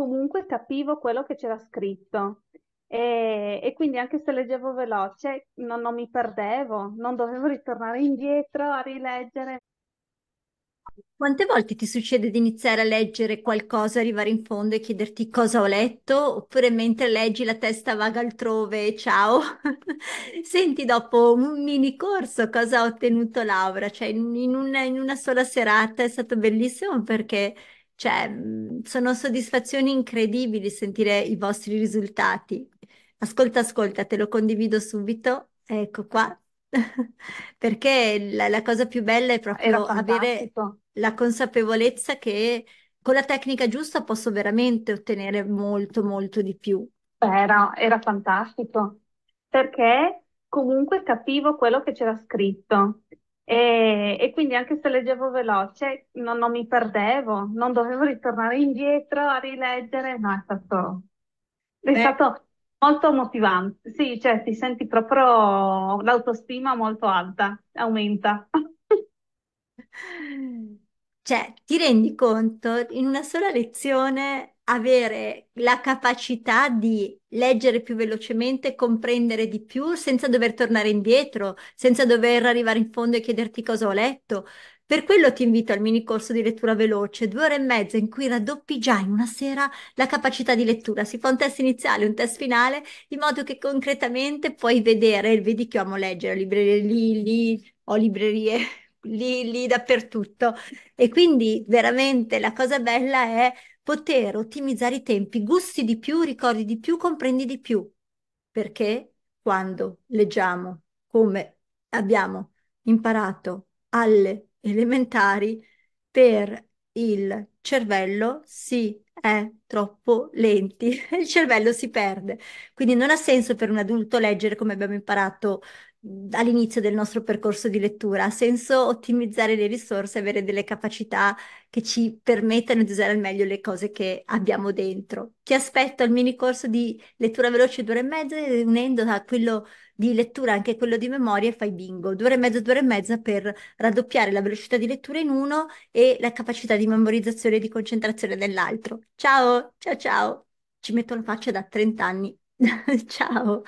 comunque capivo quello che c'era scritto. E, e, quindi anche se leggevo veloce non, non mi perdevo, non dovevo ritornare indietro a rileggere. Quante volte ti succede di iniziare a leggere qualcosa, arrivare in fondo e chiederti cosa ho letto, oppure mentre leggi la testa vaga altrove, ciao, senti dopo un mini corso cosa ha ottenuto Laura, cioè in, una, in una sola serata è stato bellissimo perché cioè, mhmm, sono soddisfazioni incredibili sentire i vostri risultati. Ascolta, ascolta, te lo condivido subito. Ecco qua. Perché la, la, cosa più bella è proprio avere la consapevolezza che con la tecnica giusta posso veramente ottenere molto, molto di più. Era, era fantastico perché comunque capivo quello che c'era scritto e, e, quindi anche se leggevo veloce non, non, mi perdevo, non dovevo ritornare indietro a rileggere, no, è stato, è eh. stato molto motivante. Sì, cioè ti senti proprio l'autostima molto alta, aumenta. Cioè, ti rendi conto in una sola lezione avere la capacità di leggere più velocemente, comprendere di più senza dover tornare indietro, senza dover arrivare in fondo e chiederti cosa ho letto. Per quello ti invito al mini corso di lettura veloce, due ore e mezza, in cui raddoppi già in una sera la capacità di lettura. Si fa un test iniziale, un test finale, in modo che concretamente puoi vedere, vedi che amo leggere, ho librerie lì, lì, ho librerie lì, lì dappertutto. E quindi veramente la cosa bella è poter ottimizzare i tempi, gusti di più, ricordi di più, comprendi di più, perché quando leggiamo come abbiamo imparato alle elementari per il cervello si è troppo lenti, il cervello si perde. Quindi non ha senso per un adulto leggere come abbiamo imparato all'inizio del nostro percorso di lettura. Ha senso ottimizzare le risorse, avere delle capacità che ci permettano di usare al meglio le cose che abbiamo dentro. Ti aspetto al mini corso di lettura veloce due ore e mezza, unendo a quello di lettura anche quello di memoria e fai bingo. Due ore e mezza, due ore e mezza per raddoppiare la velocità di lettura in uno e la capacità di memorizzazione e di concentrazione nell'altro. Ciao, ciao, ciao. Ci metto la faccia da 30 anni. ciao.